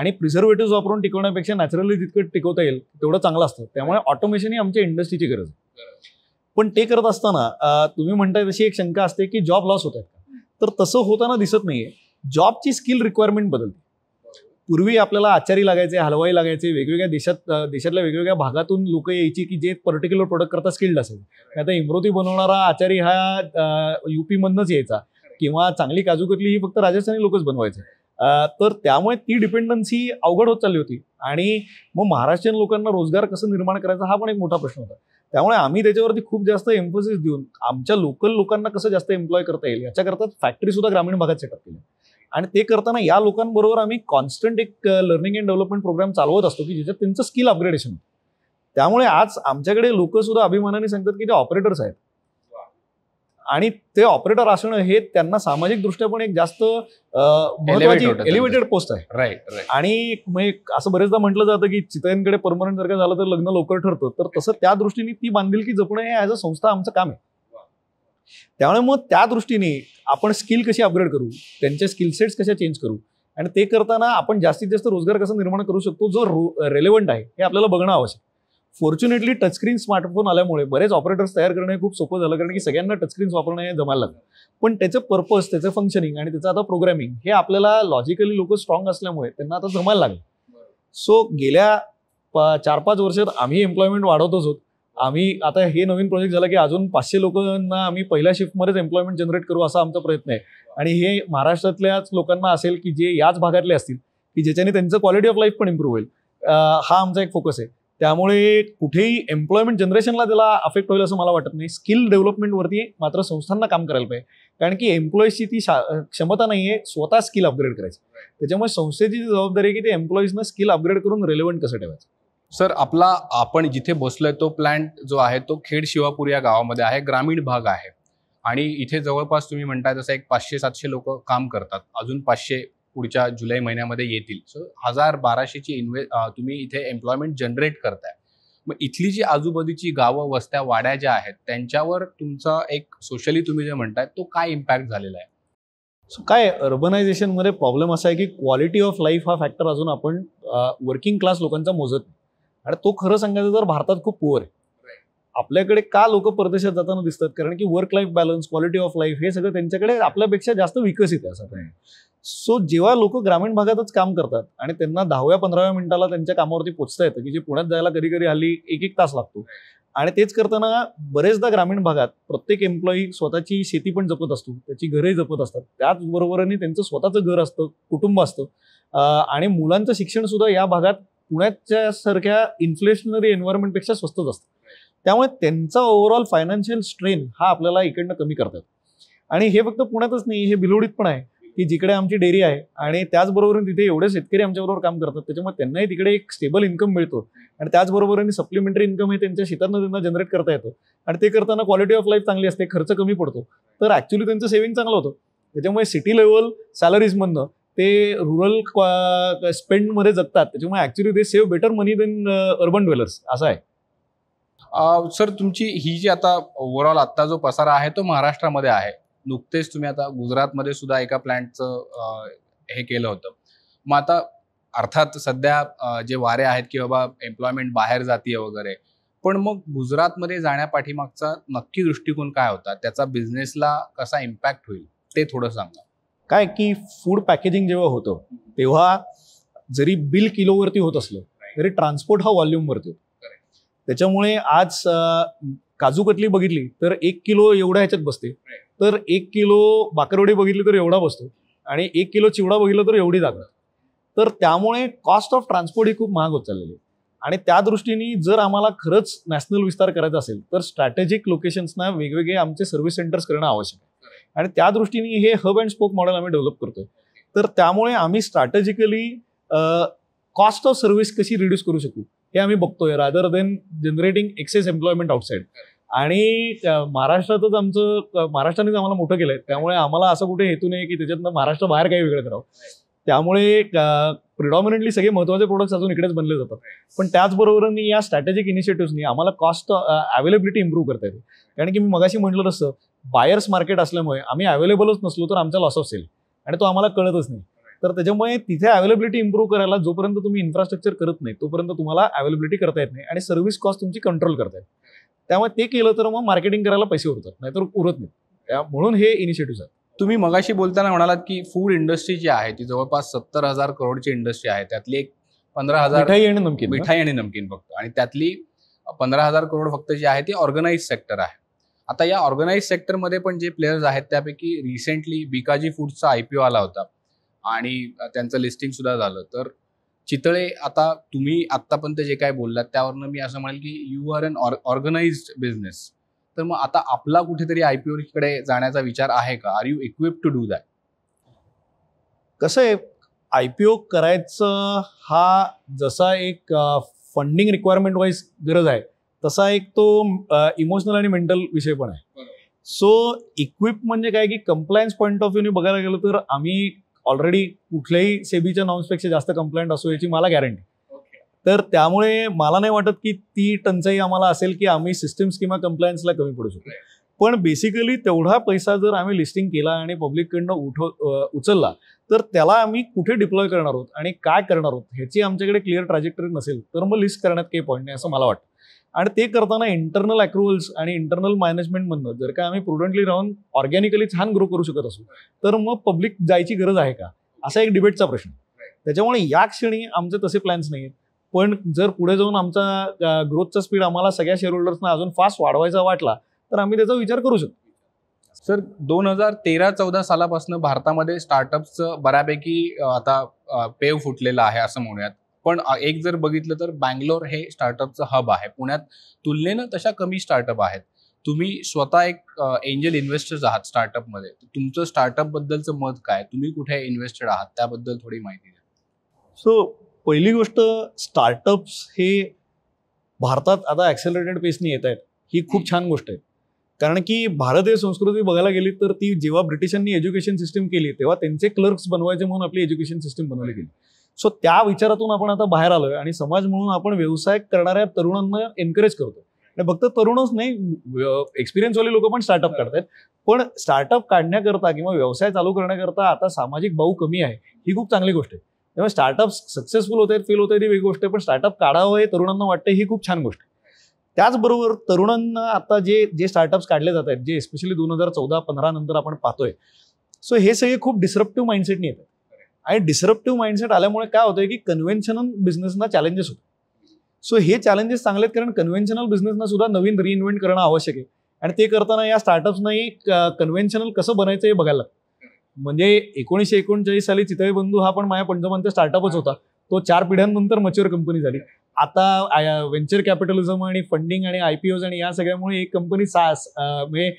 आणि प्रिझर्वेटिव्ह वापरून टिकवण्यापेक्षा नॅचरली जितकं टिकवता येईल तेवढं चांगलं असतं त्यामुळे ऑटोमेशन ही आमच्या इंडस्ट्रीची गरज आहे पण ते करत असताना तुम्ही म्हणताय तशी एक शंका असते की जॉब लॉस होत आहेत का तर तसं होताना दिसत नाहीये जॉबची स्किल रिक्वायरमेंट बदलते पूर्वी आपल्याला आचारी लागायचे हलवाई लागायचे वेगवेगळ्या देशात देशातल्या वेगवेगळ्या भागातून लोक यायची की जे पर्टिक्युलर प्रोडक्ट करता स्किल्ड असेल आता इमरोती बनवणारा आचारी हा युपीमधनच यायचा किंवा चांगली काजूकतली ही फक्त राजस्थानी लोकच बनवायचे तर त्यामुळे ती डिपेंडन्सी अवघड होत चालली होती आणि मग महाराष्ट्रीयन लोकांना रोजगार कसं निर्माण करायचा हा पण एक मोठा प्रश्न होता त्यामुळे आम्ही त्याच्यावरती खूप जास्त एम्फोसिस देऊन आमच्या लोकल लोकांना कसं जास्त एम्प्लॉय करता येईल याच्याकरता फॅक्टरी सुद्धा ग्रामीण भागात सेटअप केली आणि ते करताना या लोकांबरोबर आम्ही कॉन्स्टंट एक लर्निंग अँड डेव्हलपमेंट प्रोग्राम चालवत असतो की ज्याच्यात त्यांचं स्किल अपग्रेडेशन होतं त्यामुळे आज आमच्याकडे लोकसुद्धा अभिमानाने सांगतात की ते ऑपरेटर्स आहेत आणि ते ऑपरेटर असणं हे त्यांना सामाजिक दृष्ट्या पण एक जास्त एलिव्हेटेड पोस्ट आहे राईट आणि असं बरेचदा म्हटलं जातं की चितयांकडे परमनंट जर का झालं तर लग्न लवकर ठरतं तर तसं त्या दृष्टीने ती की जपणं हे ऍज अ संस्था आमचं काम आहे त्यामुळे मग त्या दृष्टीने आपण स्किल कशी अपग्रेड करू त्यांच्या स्किल सेट्स कशा चेंज करू आणि ते करताना आपण जास्तीत जास्त रोजगार कसा निर्माण करू शकतो जो रेलेवंट आहे हे आपल्याला बघणं आवश्यक फॉर्च्युनेटली टचस्क्रीन स्मार्टफोन आल्यामुळे बरेच ऑपरेटर्स तयार करणं हे खूप सोपं झालं कारण की सगळ्यांना टचस्क्रीन्स वापरणं हे जमायला लागलं पण त्याचं पर्पज त्याचं फंक्शनिंग आणि त्याचं आता प्रोग्रामिंग हे आपल्याला लॉजिकली लोक स्ट्रॉंग असल्यामुळे त्यांना आता जमायला लागलं सो गेल्या चार पाच वर्षात आम्ही एम्प्लॉयमेंट वाढवतच होत आम्ही आता हे नवीन प्रोजेक्ट झाला की अजून पाचशे लोकांना आम्ही पहिल्या शिफ्टमध्येच एम्प्लॉयमेंट जनरेट करू असा आमचा प्रयत्न आहे आणि हे महाराष्ट्रातल्याच लोकांना असेल की जे याच भागातले असतील की ज्याच्याने त्यांचं क्वालिटी ऑफ लाईफ पण इम्प्रूव्ह होईल हा आमचा एक फोकस आहे त्यामुळे कुठेही एम्प्लॉयमेंट जनरेशनला त्याला अफेक्ट होईल असं मला वाटत नाही स्किल डेव्हलपमेंटवरती मात्र संस्थांना काम करायला पाहिजे कारण की एम्प्लॉईजची ती क्षमता नाही आहे स्वतः स्किल अपग्रेड करायची त्याच्यामुळे संस्थेची जी जबाबदारी आहे की ते एम्प्लॉईजना स्किल अपग्रेड करून रेलेवंट कसं ठेवायचं सर आपला आपण जिथे बसलोय तो प्लॅन्ट जो आहे तो खेड शिवापूर या गावामध्ये आहे ग्रामीण भाग आहे आणि इथे जवळपास तुम्ही म्हणताय तसं एक पाचशे सातशे लोक काम करतात अजून पाचशे पुढच्या जुलै महिन्यामध्ये येतील सो हजार बाराशेची इन्व्हे तुम्ही इथे एम्प्लॉयमेंट जनरेट करताय मग इथली जी आजूबाजूची गावं वस्त्या वाड्या ज्या आहेत त्यांच्यावर तुमचा एक सोशली तुम्ही जे म्हणताय तो काय इम्पॅक्ट झालेला आहे सो काय अर्बनायझेशनमध्ये प्रॉब्लेम असा आहे की क्वालिटी ऑफ लाईफ हा फॅक्टर अजून आपण वर्किंग क्लास लोकांचा मोजत नाही आणि तो खरं सांगायचं तर भारतात खूप पुअर आहे आपल्याकडे का लोक परदेशात जाताना दिसतात कारण की work life balance quality of life हे सगळं त्यांच्याकडे आपल्यापेक्षा जास्त विकसित आहे असं सो जेव्हा लोक ग्रामीण भागातच काम करतात आणि त्यांना दहाव्या पंधराव्या मिनिटाला त्यांच्या कामावरती पोचता येतं की जे पुण्यात जायला कधी कधी हल्ली एक एक तास लागतो आणि तेच करताना बरेचदा ग्रामीण भागात प्रत्येक एम्प्लॉई स्वतःची शेती पण जपत असतो त्याची घरही जपत असतात त्याचबरोबरने त्यांचं स्वतःचं घर असतं कुटुंब असतं आणि मुलांचं शिक्षण सुद्धा या भागात पुण्याच्या सारख्या इन्फ्लेशनरी एन्व्हायरमेंटपेक्षा स्वस्तच असतं त्यामुळे त्यांचा ओव्हरऑल फायनान्शियल स्ट्रेन हा आपल्याला इकडनं कमी करतात आणि हे फक्त पुण्यातच नाही हे बिलोडीत पण आहे की जिकडे आमची डेअरी आहे आणि त्याचबरोबर तिथे एवढे शेतकरी आमच्याबरोबर काम करतात त्याच्यामुळे त्यांनाही तिकडे एक स्टेबल इन्कम मिळतो आणि त्याचबरोबर सप्लिमेंटरी इन्कम हे त्यांच्या शेतातनं त्यांना जनरेट करता येतो आणि ते करताना क्वालिटी ऑफ लाईफ चांगली असते खर्च कमी पडतो तर ॲक्च्युली त्यांचं सेव्हिंग चांगलं होतं त्याच्यामुळे सिटी लेवल सॅलरीजमधनं ते रुरल स्पेंडमध्ये जगतात त्याच्यामुळे actually they save better money than urban dwellers असं आहे सर तुमची ही जी आता ओव्हरऑल आत्ता जो पसारा आहे तो महाराष्ट्रामध्ये आहे नुकतेच तुम्ही आता गुजरातमध्ये सुद्धा एका प्लॅन्टचं हे केलं होतं मग आता अर्थात सध्या जे वारे आहेत की बाबा एम्प्लॉयमेंट बाहेर जाते वगैरे पण मग गुजरातमध्ये जाण्यापाठीमागचा नक्की दृष्टिकोन काय होता त्याचा बिझनेसला कसा इम्पॅक्ट होईल ते थोडं सांगा काय की फूड पॅकेजिंग जेव्हा होतं तेव्हा जरी बिल किलोवरती होत असलं तरी ट्रान्सपोर्ट हा व्हॉल्यूमवरती होतो त्याच्यामुळे आज काजू कटली बघितली तर एक किलो एवढ्या ह्याच्यात बसते तर एक किलो बाकरवडी बघितली तर एवढा बसतो आणि एक किलो चिवडा बघितला तर एवढी जागा तर त्यामुळे कॉस्ट ऑफ ट्रान्सपोर्ट ही खूप महाग होत चाललेली आहे आणि त्या दृष्टीने जर आम्हाला खरंच नॅशनल विस्तार करायचा असेल तर स्ट्रॅटेजिक लोकेशन्सना वेगवेगळे आमचे सर्व्हिस सेंटर्स करणं आवश्यक आहे आणि त्या दृष्टीने हे हब अँड स्पोक मॉडेल आम्ही डेव्हलप करतोय तर त्यामुळे आम्ही स्ट्रॅटेजिकली कॉस्ट ऑफ सर्व्हिस कशी रिड्यूस करू शकू हे आम्ही बघतोय rather than generating excess employment outside आणि महाराष्ट्रातच आमचं महाराष्ट्रानेच आम्हाला मोठं केलंय त्यामुळे आम्हाला असं कुठे हेतू नाही की त्याच्यातनं महाराष्ट्र बाहेर काही वेगळं करावं त्यामुळे प्रिडॉमिनंटली सगळे महत्वाचे प्रोडक्ट्स अजून इकडेच बनले जातात पण त्याचबरोबर मी या स्ट्रॅटेजिक इनिशिएटिव्हनी आम्हाला कॉस्ट अवेलेबिलिटी इम्प्रूव्ह करता येते कारण की मी मगाशी म्हटलं तसं बायर्स मार्केट असल्यामुळे आम्ही अवेलेबलच नसलो तर आमचा लॉस ऑफ सेल आणि तो आम्हाला कळतच नाही तर त्याच्यामुळे तिथे अवेलेबिलिटी इम्प्रूव्ह करायला जोपर्यंत तुम्ही इन्फ्रास्ट्रक्चर करत नाही तोपर्यंत तुम्हाला अवेलेबिलिटी करता येत नाही आणि सर्व्हिस कॉस्ट तुमची कंट्रोल करता येत त्यामुळे ते केलं तर मग मार्केटिंग करायला पैसे उरतात नाहीतर उरत नाही म्हणून हे इनिशिएटिव्ह आहेत तुम्ही मगाशी बोलताना म्हणालात की फूड इंडस्ट्री जी आहे ती जवळपास सत्तर हजार करोडची इंडस्ट्री आहे त्यातली एक पंधरा हजार मिठाई आणि नमकीन मिठाई आणि नमकीन फक्त आणि त्यातली पंधरा हजार करोड फक्त जी आहे ती ऑर्गनाईज सेक्टर आहे आता या ऑर्गनाईज सेक्टरमध्ये पण जे प्लेयर्स आहेत त्यापैकी रिसेंटली बिकाजी फूडचा आय पी ओ आला होता आणि त्यांचं लिस्टिंग सुद्धा झालं तर चितळे आता तुम्ही आतापर्यंत जे काय बोललात त्यावरनं मी असं म्हणेल की you are unorganised business तर मग आता आपला कुठेतरी आयपीओ कडे जाण्याचा विचार आहे का are you equip to do that कसं आहे आयपीओ करायचं हा जसा एक फंडिंग रिक्वायरमेंट वाईज गरज आहे तसा एक तो इमोशनल आणि मेंटल विषय पण आहे सो इक्विप म्हणजे काय की कम्प्लायन्स पॉईंट ऑफ व्ह्यू बघायला गेलो तर आम्ही ऑलरेडी कुठल्याही सेबीच्या नॉर्म्सपेक्षा जास्त कंप्लेंट असू याची मला गॅरंटी तर त्यामुळे मला नाही वाटत की ती टंचाई आम्हाला असेल की आम्ही सिस्टम्स किंवा कम्प्लायन्सला कमी पडू शकतो पण बेसिकली तेवढा पैसा जर आम्ही लिस्टिंग केला आणि पब्लिककडनं उठव उचलला तर त्याला आम्ही कुठे डिप्लॉय करणार आहोत आणि काय करणार आहोत ह्याची आमच्याकडे क्लिअर ट्रॅजेक्टरी नसेल तर मग लिस्ट करण्यात काही पॉईंट नाही असं मला वाटतं आणि ते करताना इंटरनल अक्रुवल्स आणि इंटरनल मॅनेजमेंटमधनं जर का आम्ही प्रुडंटली राहून ऑर्गॅनिकली छान ग्रो करू शकत असू तर मग पब्लिक जायची गरज आहे का असा एक डिबेटचा प्रश्न त्याच्यामुळे या क्षणी आमचे तसे प्लॅन्स नाही आहेत पण जर पुढे जाऊन आमचा ग्रोथचा स्पीड आम्हाला सगळ्या शेअर होल्डर्सना अजून फास्ट वाढवायचा वाटला तर आम्ही त्याचा विचार करू शकतो सर दोन हजार तेरा चौदा सालापासून भारतामध्ये स्टार्टअप्सचं बऱ्यापैकी आता पेव फुटलेला आहे असं म्हणूयात पण एक जर बघितलं तर बँगलोर हे स्टार्टअपचं हब आहे पुण्यात तुलनेनं तशा कमी स्टार्टअप आहेत तुम्ही स्वतः एक एंजल इन्व्हेस्टर्स आहात स्टार्टअपमध्ये तुमचं स्टार्टअप बद्दलचं मत काय तुम्ही कुठे इन्व्हेस्टेड आहात त्याबद्दल थोडी माहिती द्या सो पहिली गोष्ट स्टार्टअप्स हे भारतात आता ॲक्सेलरेटेड पेसनी येत आहेत ही खूप छान गोष्ट आहे कारण की भारतीय संस्कृती बघायला गेली तर ती जेव्हा ब्रिटिशांनी एज्युकेशन सिस्टम केली तेव्हा त्यांचे क्लर्क्स बनवायचे म्हणून आपली एज्युकेशन सिस्टम बनवली गेली सो त्या विचारातून आपण आता बाहेर आलोय आणि समाज म्हणून आपण व्यवसाय करणाऱ्या तरुणांना एनकरेज करतो आणि फक्त तरुणच नाही एक्सपिरियन्सवाले लोक पण स्टार्टअप काढतात पण स्टार्टअप काढण्याकरता किंवा व्यवसाय चालू करण्याकरता आता सामाजिक भाऊ कमी आहे ही खूप चांगली गोष्ट आहे त्यामुळे स्टार्टअप सक्सेसफुल होत आहेत फेल होत आहेत ही वेगळी गोष्ट आहे पण स्टार्टअप काढावं हे तरुणांना वाटतं ही खूप छान गोष्ट आहे त्याचबरोबर तरुणांना आता जे जे स्टार्टअप्स काढले जात आहेत जे स्पेशली दोन हजार चौदा पंधरा नंतर आपण पाहतोय सो हे सगळे खूप डिसरप्टिव्ह माइंडसेटने येतात आणि डिसरप्टिव्ह माइंडसेट आल्यामुळे काय होतंय की कन्व्हेन्शनल बिझनेसना चॅलेंजेस होते सो हे चॅलेंजेस चांगले आहेत कारण कन्व्हेन्शनल बिझनेसना सुद्धा नवीन रिइन्व्हेंट करणं आवश्यक आहे आणि ते करताना या स्टार्टअप्सनाही कन्व्हेन्शनल कसं बनायचं हे बघायला म्हणजे एकोणीसशे एकोणचाळीस साली चितळे बंधू हा पण माझ्या पंचमांचा स्टार्टअपच होता तो चार पिढ्यांनंतर मच्युअर कंपनी झाली आता व्हेंचर कॅपिटलिझम आणि फंडिंग आणि आयपीओ आणि या सगळ्यामुळे एक कंपनी सास म्हणजे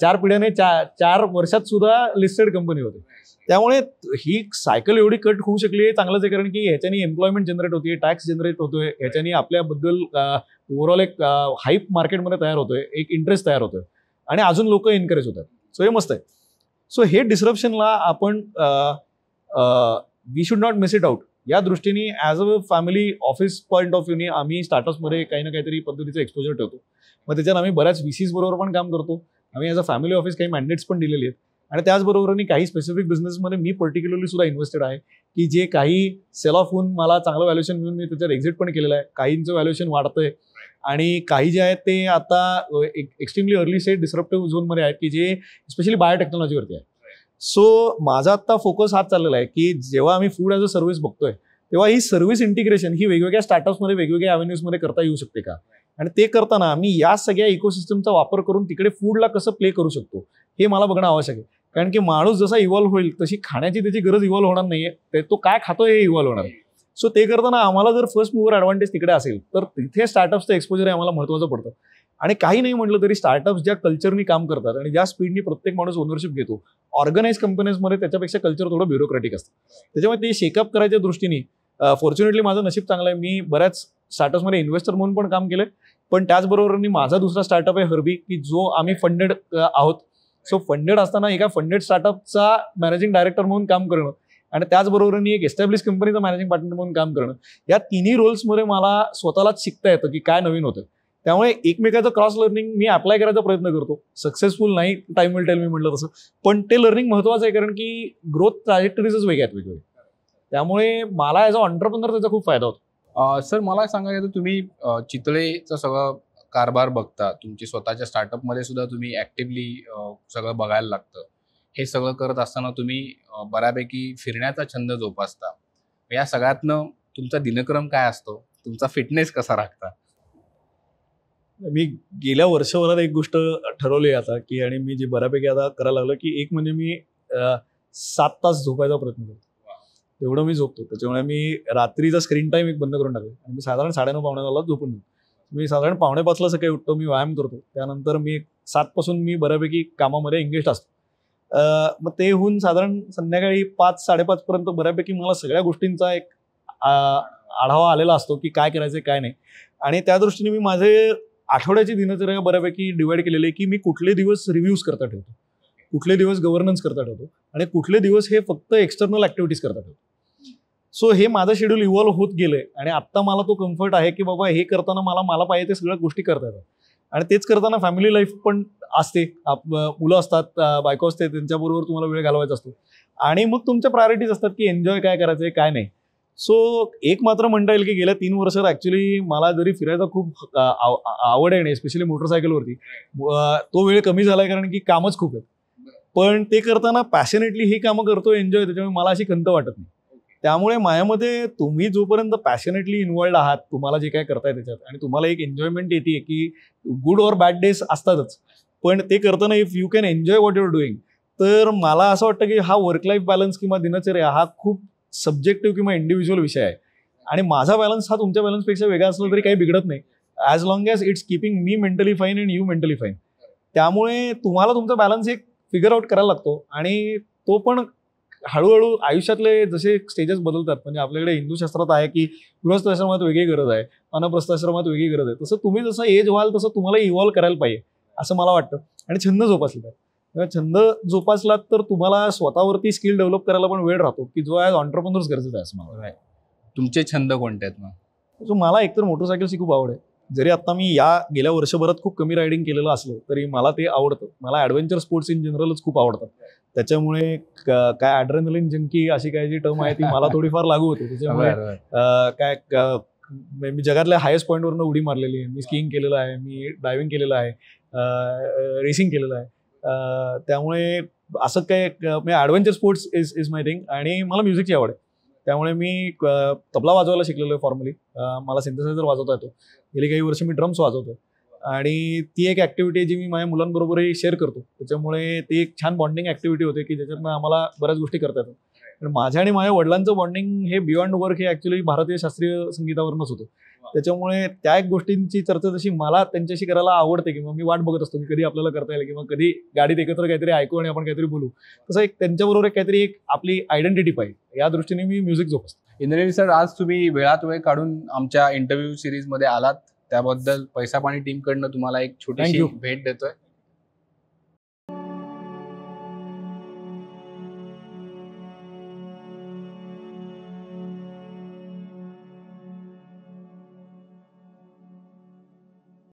चार पिढ्याने चार वर्षात सुद्धा लिस्टेड कंपनी होती त्यामुळे ही सायकल एवढी कट होऊ शकली आहे चांगलंच आहे कारण की ह्याच्यानी एम्प्लॉयमेंट जनरेट होते टॅक्स जनरेट होतोय ह्याच्यानी आपल्याबद्दल ओव्हरऑल एक हाईप मार्केटमध्ये तयार होतोय एक इंटरेस्ट तयार होतोय आणि अजून लोक एनकरेज होतात सो हे मस्त आहे सो हे डिसरप्शनला आपण we should not miss it out या दृष्टीने as a family office point of व्ह्यूने आम्ही स्टार्टअप्समध्ये काही ना काहीतरी पद्धतीचं एक्सपोजर ठेवतो मग त्याच्यात आम्ही बऱ्याच व्ही बरोबर पण काम करतो आम्ही ॲज अ फॅमिली ऑफिस काही मॅन्डेट्स पण दिलेले आहेत आणि त्याचबरोबर काही स्पेसिफिक बिझनेसमध्ये मी पर्टिक्युलरली सुद्धा इन्व्हेस्टेड आहे की जे काही सेल ऑफ होऊन मला चांगलं व्हॅल्युएशन मिळून मी त्याच्यावर एक्झिट पण केलेलं आहे काहींचं व्हॅल्युएशन वाढतंय आणि काही जे आहेत ते आता एक एक्स्ट्रीमली अर्ली सेट डिसरप्टिव्ह झोनमध्ये आहेत की जे स्पेशली बायोटेक्नॉलॉजीवरती आहे सो माझा आता फोकस हाच चाललेला आहे की जेव्हा आम्ही फूड ॲज अ सर्व्हिस बघतोय तेव्हा ही सर्व्हिस इंटिग्रेशन ही वेगवेगळ्या स्टार्टअप्समध्ये वेगवेगळ्या अव्हेन्यूजमध्ये करता येऊ शकते का आणि ते करताना आम्ही या सगळ्या इकोसिस्टमचा वापर करून तिकडे फूडला कसं प्ले करू शकतो हे मला बघणं आवश्यक आहे कारण की माणूस जसा इव्हॉल्व्ह होईल तशी खाण्याची त्याची गरज इव्हॉल्व्ह होणार नाहीये ते तो काय खातो हे इव्हॉल्व्ह होणार सो ते करताना आम्हाला जर फर्स्ट मूवर ॲडव्हान्टेज तिकडे असेल तर तिथे स्टार्टअप्सचं एक्सपोजर हे आम्हाला महत्त्वाचं पडतं आणि काही नाही म्हटलं तरी स्टार्टअप्स ज्या कल्चरनी काम करतात आणि ज्या स्पीडनी प्रत्येक माणूस ओनरशिप घेतो ऑर्गनाईज कंपनीजमध्ये त्याच्यापेक्षा कल्चर थोडं ब्युरोक्रॅटिक असतं त्याच्यामुळे ते शेकअप करायच्या दृष्टीने फॉर्च्युनेटली माझं नशीब चांगलं आहे मी बऱ्याच स्टार्टअप्समध्ये इन्व्हेस्टर म्हणून पण काम केलं पण त्याचबरोबर मी माझा दुसरा स्टार्टअप आहे हर्बी की जो आम्ही फंडेड आहोत सो फंडेड असताना एका फंडेड स्टार्टअपचा मॅनेजिंग डायरेक्टर म्हणून काम करणं आणि त्याचबरोबर मी एक एस्टॅब्लिश कंपनीचा मॅनेजिंग पार्टनर म्हणून काम करणं या तिन्ही रोल्समध्ये मला स्वतःलाच शिकता येतं की काय नवीन होतं त्यामुळे एकमेकाचं क्रॉस लर्निंग मी अप्लाय करायचा प्रयत्न करतो सक्सेसफुल नाही टाइम विल टेल मी म्हटलं तसं पण ते लर्निंग महत्वाचं आहे कारण की ग्रोथ ट्रॅजेक्टरीजच वेगळ्यात आहेत वेगवेगळे त्यामुळे मला ॲज अ ऑन्टरप्रनर त्याचा खूप फायदा होतो सर मला सांगायचं तुम्ही चितळेचा सगळा कारभार बघता तुमची स्वतःच्या स्टार्टअप मध्ये सुद्धा तुम्ही ऍक्टिव्हली सगळं बघायला लागतं हे सगळं करत असताना तुम्ही बऱ्यापैकी फिरण्याचा छंद जोपासता या सगळ्यातनं तुमचा दिनक्रम काय असतो तुमचा फिटनेस कसा राखता मी गेल्या वर्षभरात एक गोष्ट ठरवली आता की आणि मी जे बऱ्यापैकी आता करायला लागलो की एक म्हणजे मी सात तास झोपायचा प्रयत्न करतो तेवढं मी झोपतो त्याच्यामुळे मी रात्रीचा स्क्रीन टाईम एक बंद करून टाकलो आणि मी साधारण साडेनऊ पावणे झोपून झोपून मी साधारण पावणे पाचला सकाळी उठतो मी व्यायाम करतो त्यानंतर मी सातपासून मी बऱ्यापैकी कामामध्ये एंगेज असतो मग ते होऊन साधारण संध्याकाळी पाच साडेपाचपर्यंत बऱ्यापैकी मला सगळ्या गोष्टींचा एक आढावा आलेला असतो की काय करायचं काय नाही आणि त्या दृष्टीने मी माझे आठवड्याची दिनचर्या बऱ्यापैकी डिवाईड केलेली की मी कुठले दिवस रिव्ह्यूज करता ठेवतो कुठले दिवस गव्हर्नन्स करता ठेवतो आणि कुठले दिवस हे फक्त एक्सटर्नल ॲक्टिव्हिटीज करता ठेवतो सो हे माझं शेड्यूल इव्हॉल्व्ह होत गेलंय आणि आत्ता मला तो कम्फर्ट आहे की बाबा हे करताना मला मला पाहिजे ते सगळ्या गोष्टी करता येतात आणि तेच करताना फॅमिली लाईफ पण असते मुलं असतात बायको असते त्यांच्याबरोबर तुम्हाला वेळ घालवायचा असतो आणि मग तुमच्या प्रायोरिटीज असतात की एन्जॉय काय करायचं आहे काय नाही सो एक मात्र म्हणता येईल की गेल्या तीन वर्षात ॲक्च्युली मला जरी फिरायचा खूप आवड आहे आणि स्पेशली मोटरसायकलवरती तो वेळ कमी झाला आहे कारण की कामच खूप आहेत पण ते करताना पॅशनेटली हे कामं करतो एन्जॉय त्याच्यामुळे मला अशी खंत वाटत नाही त्यामुळे मायामध्ये तुम्ही जोपर्यंत पॅशनेटली इन्वॉल्ड आहात तुम्हाला जे काय करताय त्याच्यात आणि तुम्हाला एक एन्जॉयमेंट येते की गुड ऑर बॅड डेज असतातच पण ते करताना if you can enjoy what you're doing तर मला असं वाटतं की हा वर्क लाईफ बॅलन्स किंवा दिनचर्या हा खूप सब्जेक्टिव्ह किंवा इंडिव्हिज्युअल विषय आहे आणि माझा बॅलन्स हा तुमच्या बॅलन्सपेक्षा वेगळा असला तरी काही बिघडत नाही as long as it's keeping me mentally fine and you mentally fine त्यामुळे तुम्हाला तुमचा बॅलन्स एक फिगर आउट करायला लागतो आणि तो पण हळूहळू आयुष्यातले जसे स्टेजेस बदलतात म्हणजे आपल्याकडे हिंदू शास्त्रात आहे की गृहस्थाश्रमात वेगळी गरज आहे अनप्रस्थाश्रमात वेगळी गरज आहे तसं तुम्ही जसं एज व्हाल तसं तुम्हाला इव्हॉल्व्ह करायला पाहिजे असं मला वाटतं आणि छंद जोपासला पाहिजे छंद जोपासलात तर तुम्हाला स्वतःवरती स्किल डेव्हलप करायला पण वेळ राहतो की जो आज ऑन्टरप्रनर्स गरजेचा आहे असं मला तुमचे छंद कोणते आहेत मग मला एकतर मोटरसायकलची खूप आवड आहे जरी आता मी या गेल्या वर्षभरात खूप कमी रायडिंग केलेलं असलं तरी मला ते आवडतं मला ॲडव्हेंचर स्पोर्ट्स इन जनरलच खूप आवडतात त्याच्यामुळे काय ॲड्रेनलिन जंकी अशी काय जी टर्म आहे ती मला थोडीफार लागू होती त्याच्यामुळे काय मी जगातल्या हायेस्ट पॉईंटवरनं उडी मारलेली आहे मी स्कीइंग केलेलं आहे मी डायविंग केलेलं आहे रेसिंग केलेलं आहे त्यामुळे असं काय adventure sports is is my thing आणि मला म्युझिकची आवड आहे त्यामुळे मी तबला वाजवायला शिकलेलो आहे फॉर्मली मला सिंथसायझर वाजवता येतो गेली काही वर्ष मी ड्रम्स वाजवतो आणि ती एक ॲक्टिव्हिटी जी मी माझ्या मुलांबरोबरही शेअर करतो त्याच्यामुळे ती एक छान बॉन्डिंग ॲक्टिव्हिटी होते की ज्याच्यातनं आम्हाला बऱ्याच गोष्टी करता येतात पण माझ्या आणि माझ्या वडिलांचं बॉन्डिंग हे बियॉन्ड वर्क हे ॲक्च्युली भारतीय शास्त्रीय संगीतावरूनच होतं त्याच्यामुळे त्या एक गोष्टींची चर्चा जशी मला त्यांच्याशी करायला आवडते किंवा मी वाट बघत असतो की कधी आपल्याला करता येईल किंवा कधी गाडीत एकत्र काहीतरी ऐकू आणि आपण काहीतरी बोलू तसं एक त्यांच्याबरोबर एक काहीतरी एक आपली आयडेंटिटी पाहिजे या दृष्टीने मी म्युझिक जोपासतो इंद्रजी सर आज तुम्ही वेळात वेळ काढून आमच्या इंटरव्ह्यू सिरीजमध्ये आलात त्याबद्दल पैसा पाणी टीमकडनं तुम्हाला एक छोटीशी भेट देतोय